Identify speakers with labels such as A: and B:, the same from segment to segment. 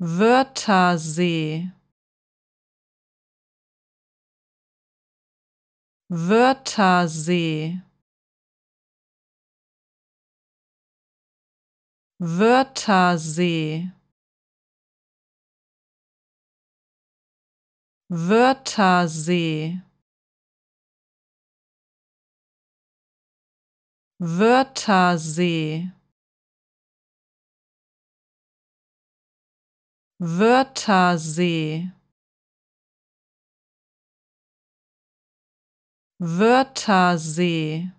A: Wörthersee Wörthersee Wörthersee Wörthersee Wörthersee Wörthersee Wörthersee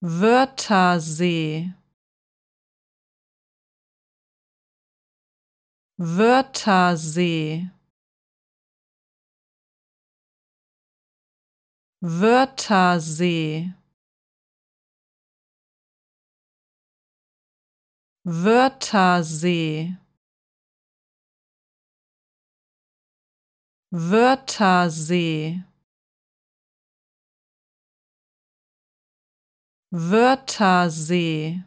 A: Wörthersee Wörthersee Wörthersee Wörthersee Wörthersee Wörthersee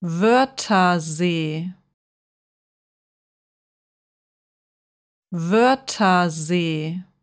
A: Wörthersee Wörthersee